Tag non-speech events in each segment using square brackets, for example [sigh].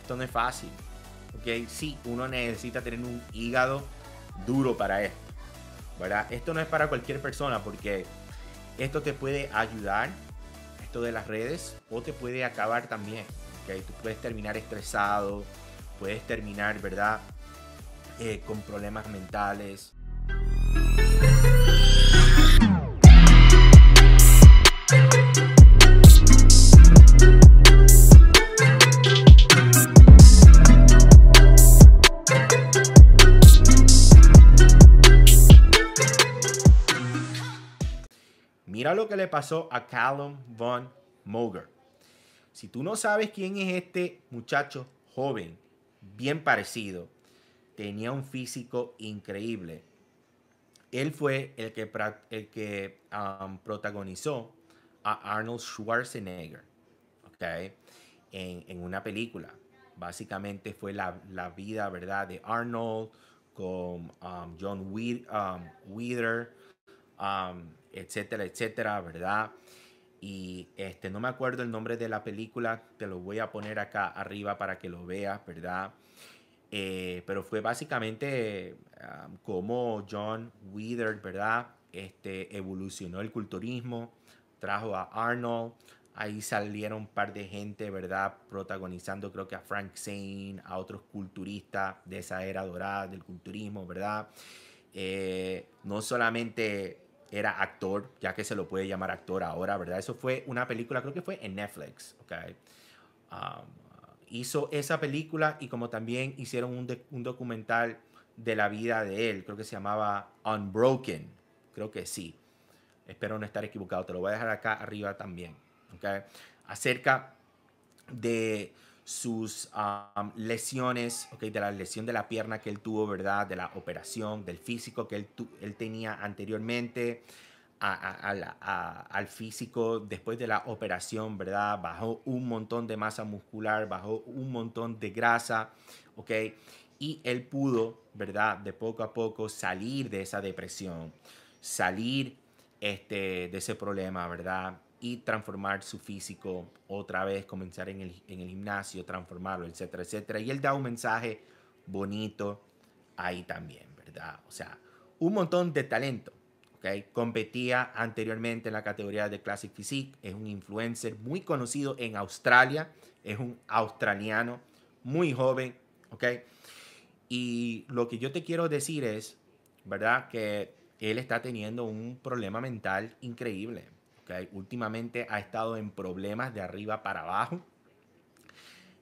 Esto no es fácil. Ok, Sí, uno necesita tener un hígado duro para esto. ¿verdad? Esto no es para cualquier persona porque esto te puede ayudar, esto de las redes, o te puede acabar también. que Tú puedes terminar estresado, puedes terminar, ¿verdad? Eh, con problemas mentales. Mira lo que le pasó a Callum Von Moger. Si tú no sabes quién es este muchacho joven, bien parecido, tenía un físico increíble. Él fue el que, el que um, protagonizó a Arnold Schwarzenegger okay, en, una película. Básicamente fue la, la, vida ¿verdad? de Arnold con um, John um, Wheeler etcétera, etcétera, ¿verdad? Y este, no me acuerdo el nombre de la película, te lo voy a poner acá arriba para que lo veas, ¿verdad? Eh, pero fue básicamente como John Wither, ¿verdad? Este, evolucionó el culturismo, trajo a Arnold, ahí salieron un par de gente, ¿verdad? Protagonizando creo que a Frank Zane, a otros culturistas de esa era dorada del culturismo, ¿verdad? Eh, no solamente era actor, ya que se lo puede llamar actor ahora, ¿verdad? Eso fue una película, creo que fue en Netflix, ¿ok? Um, hizo esa película y como también hicieron un, un, documental de la vida de él, creo que se llamaba Unbroken, creo que sí. Espero no estar equivocado, te lo voy a dejar acá arriba también, ¿ok? Acerca de sus lesiones, okay, de la lesión de la pierna que él tuvo, ¿verdad? De la operación, del físico que él, tenía anteriormente, al físico después de la operación, ¿verdad? Bajó un montón de masa muscular, bajó un montón de grasa, Y él pudo, ¿verdad? De poco a poco salir de esa depresión, salir este, de ese problema, ¿verdad? y transformar su físico otra vez, comenzar en el, gimnasio, transformarlo, etcétera, etcétera. Y él da un mensaje bonito ahí también, ¿verdad? O sea, un montón de talento. ¿ok? Competía anteriormente en la categoría de Classic Physique, es un influencer muy conocido en Australia, es un australiano muy joven, ¿ok? Y lo que yo te quiero decir es, ¿verdad? Que él está teniendo un problema mental increíble, últimamente ha estado en problemas de arriba para abajo.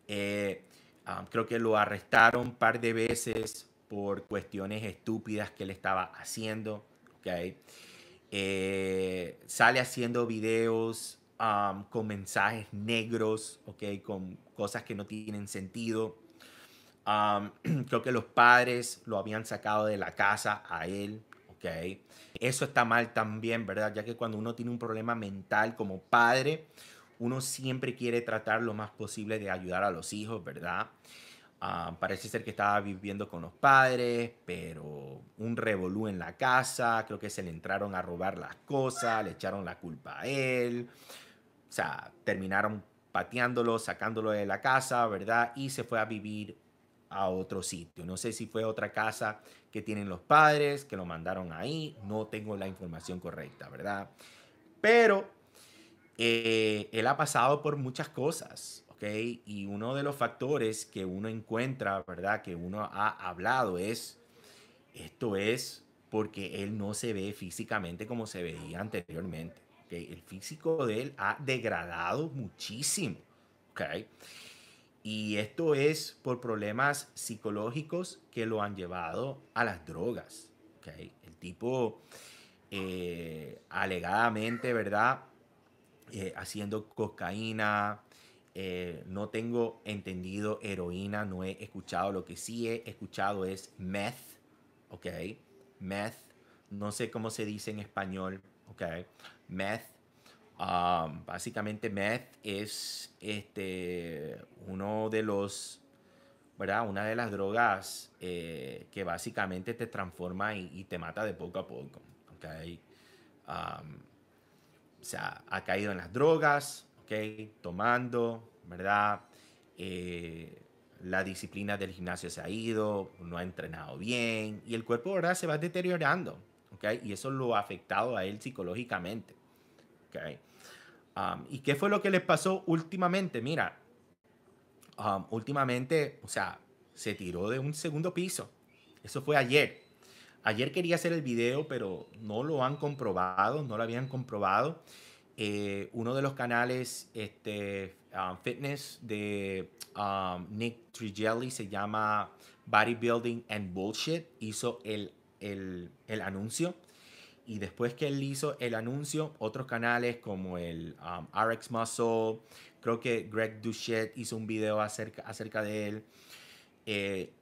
Eh, um, creo que lo arrestaron un par de veces por cuestiones estúpidas que él estaba haciendo. Okay. Eh, sale haciendo videos um, con mensajes negros, okay, con cosas que no tienen sentido. Um, [clears throat] creo que los padres lo habían sacado de la casa a él. ¿ok? Eso está mal también, ¿verdad? Ya que cuando uno tiene un problema mental como padre, uno siempre quiere tratar lo más posible de ayudar a los hijos, ¿verdad? Ah, parece ser que estaba viviendo con los padres, pero un revolú en la casa, creo que se le entraron a robar las cosas, le echaron la culpa a él, o sea, terminaron pateándolo, sacándolo de la casa, ¿verdad? Y se fue a vivir a otro sitio. No sé si fue otra casa que tienen los padres, que lo mandaron ahí. No tengo la información correcta, ¿verdad? Pero eh, él ha pasado por muchas cosas, ¿ok? Y uno de los factores que uno encuentra, ¿verdad? Que uno ha hablado es, esto es porque él no se ve físicamente como se veía anteriormente. que El físico de él ha degradado muchísimo. ¿ok? Y esto es por problemas psicológicos que lo han llevado a las drogas. El tipo, eh, alegadamente, ¿verdad? Eh, haciendo cocaína, eh, no tengo entendido heroína, no he escuchado. Lo que sí he escuchado es meth, ¿ok? Meth, no sé cómo se dice en español, ¿ok? Meth Um, básicamente, meth es este, uno de los, ¿verdad? Una de las drogas eh, que básicamente te transforma y, te mata de poco a poco. ok um, o sea, ha caído en las drogas, ok, tomando, ¿verdad? Eh, la disciplina del gimnasio se ha ido, no ha entrenado bien y el cuerpo, ¿verdad? Se va deteriorando, Y eso lo ha afectado a él psicológicamente. ok ¿Y qué fue lo que les pasó últimamente? Mira, últimamente, o sea, se tiró de un segundo piso. Eso fue ayer. Ayer quería hacer el video, pero no lo han comprobado, no lo habían comprobado. Eh, uno de los canales este, fitness de Nick Trigelli se llama Bodybuilding and Bullshit. Hizo el, el, el anuncio y después que él hizo el anuncio, otros canales como el um, RX Muscle, creo que Greg Duchet hizo un video acerca, acerca de él. Eh,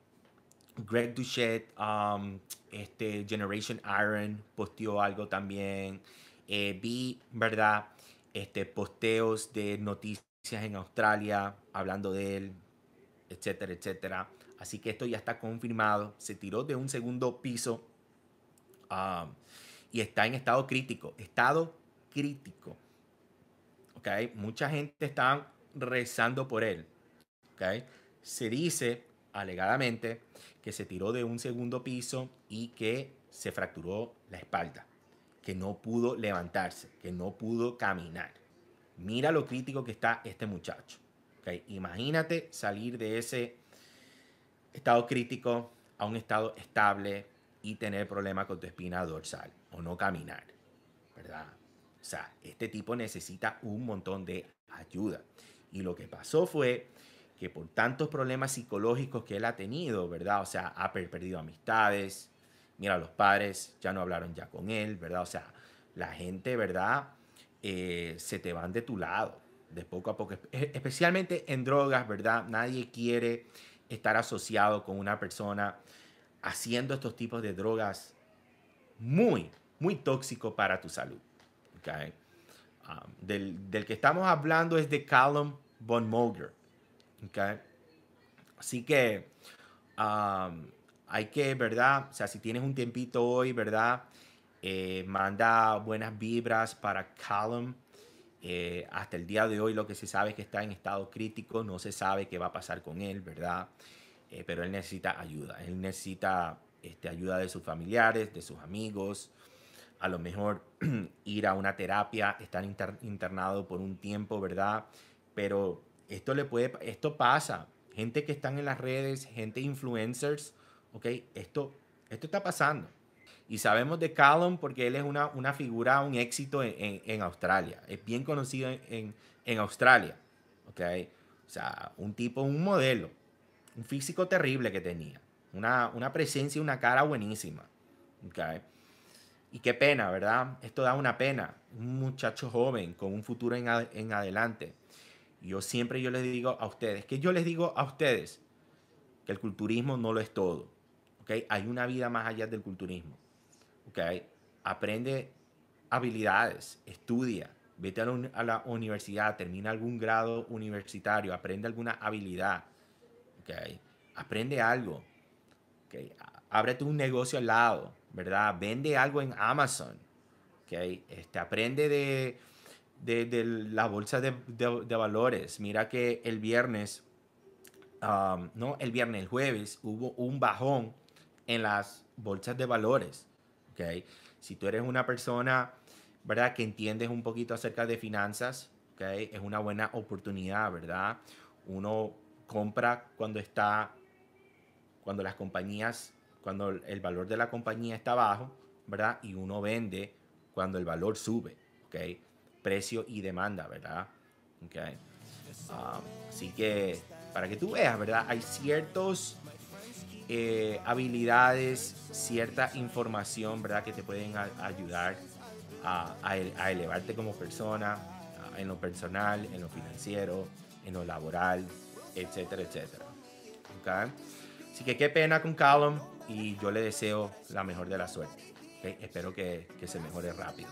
Greg Duchet, um, este Generation Iron posteó algo también. Eh, vi, ¿verdad? Este, posteos de noticias en Australia hablando de él, etcétera, etcétera. Así que esto ya está confirmado. Se tiró de un segundo piso. Um, y está en estado crítico. Estado crítico. ¿Ok? Mucha gente está rezando por él. Se dice, alegadamente, que se tiró de un segundo piso y que se fracturó la espalda, que no pudo levantarse, que no pudo caminar. Mira lo crítico que está este muchacho. ¿okay? Imagínate salir de ese estado crítico a un estado estable y tener problemas con tu espina dorsal o no caminar, ¿verdad? O sea, este tipo necesita un montón de ayuda. Y lo que pasó fue que por tantos problemas psicológicos que él ha tenido, ¿verdad? O sea, ha perdido amistades, mira, los padres ya no hablaron ya con él, ¿verdad? O sea, la gente, ¿verdad? Eh, se te van de tu lado, de poco a poco, especialmente en drogas, ¿verdad? Nadie quiere estar asociado con una persona haciendo estos tipos de drogas muy, muy tóxico para tu salud. Okay? Um, del, del, que estamos hablando es de Callum von Moger. Okay? Así que um, hay que, ¿verdad? O sea, si tienes un tiempito hoy, ¿verdad? Eh, manda buenas vibras para Callum. Eh, hasta el día de hoy lo que se sabe es que está en estado crítico, no se sabe qué va a pasar con él, ¿verdad? Eh, pero él necesita ayuda, él necesita este, ayuda de sus familiares, de sus amigos, a lo mejor [clears throat] ir a una terapia, estar internado por un tiempo, ¿verdad? Pero esto le puede, esto pasa. Gente que están en las redes, gente influencers, ¿ok? Esto, esto está pasando. Y sabemos de Callum porque él es una, una figura, un éxito en, Australia. Es bien conocido en, Australia, ¿ok? O sea, un tipo, un modelo, un físico terrible que tenía. Una, una presencia una cara buenísima, ¿ok? Y qué pena, ¿verdad? Esto da una pena. Un muchacho joven con un futuro en, en adelante. Yo siempre yo les digo a ustedes, que yo les digo a ustedes que el culturismo no lo es todo. ¿okay? Hay una vida más allá del culturismo. ¿okay? Aprende habilidades, estudia, vete a la, a la universidad, termina algún grado universitario, aprende alguna habilidad. ¿okay? Aprende algo. ¿okay? Ábrete un negocio al lado. ¿verdad? Vende algo en Amazon, ¿okay? Este, aprende de, de, bolsas la de, valores. Mira que el viernes, um, no, el viernes, el jueves hubo un bajón en las bolsas de valores, ¿okay? Si tú eres una persona, ¿verdad? Que entiendes un poquito acerca de finanzas, ¿okay? Es una buena oportunidad, ¿verdad? Uno compra cuando está, cuando las compañías cuando el valor de la compañía está bajo, ¿verdad? Y uno vende cuando el valor sube, ¿ok? Precio y demanda, ¿verdad? ¿Ok? Ah, así que para que tú veas, ¿verdad? Hay ciertas eh, habilidades, cierta información, ¿verdad? Que te pueden ayudar a, a, elevarte como persona, ah, en lo personal, en lo financiero, en lo laboral, etcétera, etcétera. ¿Ok? Así que qué pena con Callum. Y yo le deseo la mejor de la suerte. Eh, espero que se mejore rápido.